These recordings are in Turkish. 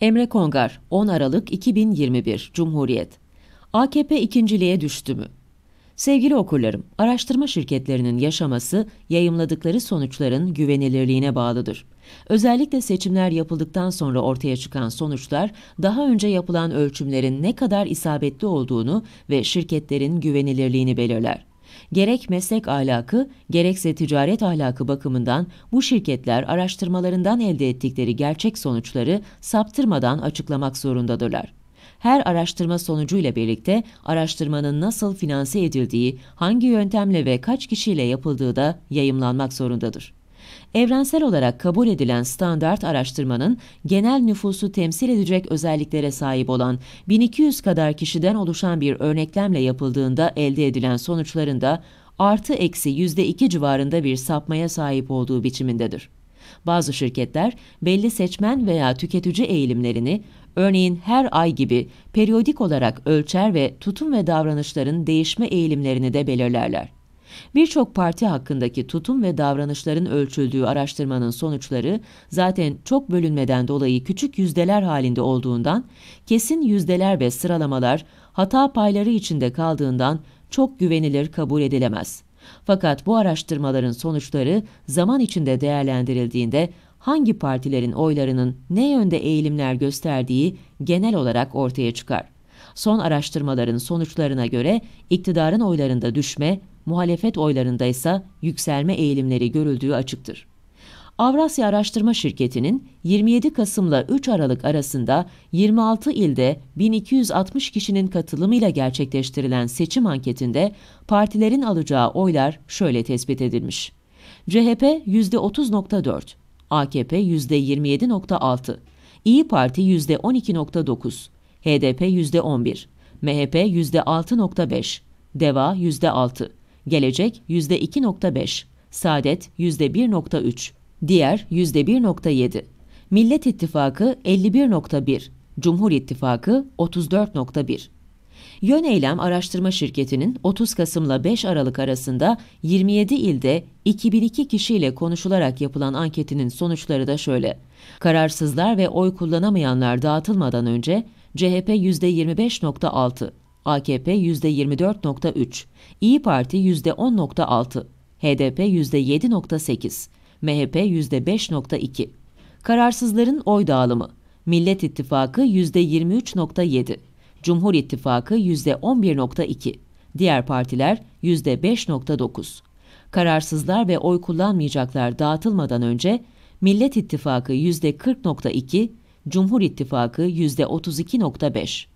Emre Kongar, 10 Aralık 2021, Cumhuriyet. AKP ikinciliğe düştü mü? Sevgili okurlarım, araştırma şirketlerinin yaşaması yayımladıkları sonuçların güvenilirliğine bağlıdır. Özellikle seçimler yapıldıktan sonra ortaya çıkan sonuçlar daha önce yapılan ölçümlerin ne kadar isabetli olduğunu ve şirketlerin güvenilirliğini belirler gerek meslek ahlakı gerekse ticaret ahlakı bakımından bu şirketler araştırmalarından elde ettikleri gerçek sonuçları saptırmadan açıklamak zorundadırlar her araştırma sonucuyla birlikte araştırmanın nasıl finanse edildiği, hangi yöntemle ve kaç kişiyle yapıldığı da yayımlanmak zorundadır evrensel olarak kabul edilen standart araştırmanın genel nüfusu temsil edecek özelliklere sahip olan 1200 kadar kişiden oluşan bir örneklemle yapıldığında elde edilen sonuçlarında artı eksi yüzde iki civarında bir sapmaya sahip olduğu biçimindedir. Bazı şirketler belli seçmen veya tüketici eğilimlerini örneğin her ay gibi periyodik olarak ölçer ve tutum ve davranışların değişme eğilimlerini de belirlerler. Birçok parti hakkındaki tutum ve davranışların ölçüldüğü araştırmanın sonuçları zaten çok bölünmeden dolayı küçük yüzdeler halinde olduğundan kesin yüzdeler ve sıralamalar hata payları içinde kaldığından çok güvenilir kabul edilemez. Fakat bu araştırmaların sonuçları zaman içinde değerlendirildiğinde hangi partilerin oylarının ne yönde eğilimler gösterdiği genel olarak ortaya çıkar. Son araştırmaların sonuçlarına göre iktidarın oylarında düşme muhalefet oylarında ise yükselme eğilimleri görüldüğü açıktır. Avrasya Araştırma Şirketi'nin 27 Kasım'la 3 Aralık arasında 26 ilde 1260 kişinin katılımıyla gerçekleştirilen seçim anketinde partilerin alacağı oylar şöyle tespit edilmiş. CHP %30.4, AKP %27.6, İyi Parti %12.9, HDP %11, MHP %6.5, DEVA %6, Gelecek %2.5, Saadet %1.3, diğer %1.7. Millet İttifakı 51.1, Cumhur İttifakı 34.1. Yön Eylem Araştırma Şirketi'nin 30 Kasım'la 5 Aralık arasında 27 ilde 2002 kişiyle konuşularak yapılan anketinin sonuçları da şöyle. Kararsızlar ve oy kullanamayanlar dağıtılmadan önce CHP %25.6, AKP %24.3, İyi Parti %10.6, HDP %7.8, MHP %5.2. Kararsızların oy dağılımı. Millet İttifakı %23.7, Cumhur İttifakı %11.2, diğer partiler %5.9. Kararsızlar ve oy kullanmayacaklar dağıtılmadan önce Millet İttifakı %40.2, Cumhur İttifakı %32.5.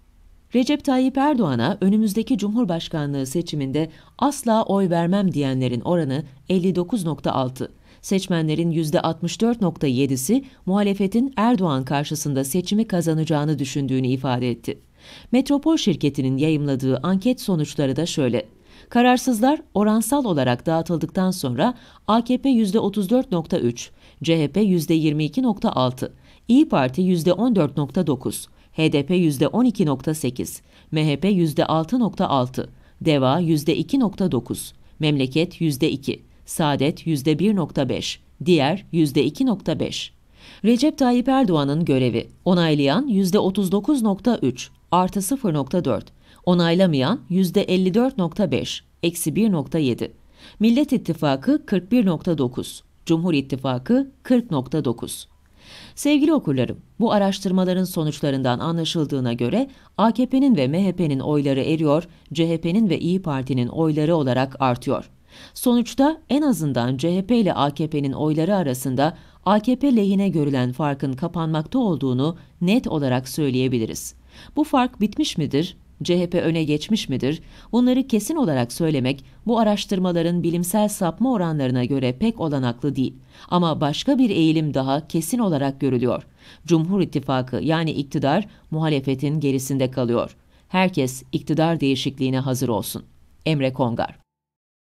Recep Tayyip Erdoğan'a önümüzdeki Cumhurbaşkanlığı seçiminde asla oy vermem diyenlerin oranı 59.6. Seçmenlerin %64.7'si muhalefetin Erdoğan karşısında seçimi kazanacağını düşündüğünü ifade etti. Metropol şirketinin yayımladığı anket sonuçları da şöyle. Kararsızlar oransal olarak dağıtıldıktan sonra AKP %34.3, CHP %22.6, İyi Parti %14.9, HDP %12.8, MHP %6.6, DEVA %2.9, Memleket %2, Saadet %1.5, diğer %2.5. Recep Tayyip Erdoğan'ın görevi onaylayan %39.3 artı 0.4, onaylamayan %54.5 eksi 1.7, Millet İttifakı 41.9, Cumhur İttifakı 40.9. Sevgili okurlarım, bu araştırmaların sonuçlarından anlaşıldığına göre AKP'nin ve MHP'nin oyları eriyor, CHP'nin ve İyi Parti'nin oyları olarak artıyor. Sonuçta en azından CHP ile AKP'nin oyları arasında AKP lehine görülen farkın kapanmakta olduğunu net olarak söyleyebiliriz. Bu fark bitmiş midir? CHP öne geçmiş midir? Bunları kesin olarak söylemek bu araştırmaların bilimsel sapma oranlarına göre pek olanaklı değil. Ama başka bir eğilim daha kesin olarak görülüyor. Cumhur İttifakı yani iktidar muhalefetin gerisinde kalıyor. Herkes iktidar değişikliğine hazır olsun. Emre Kongar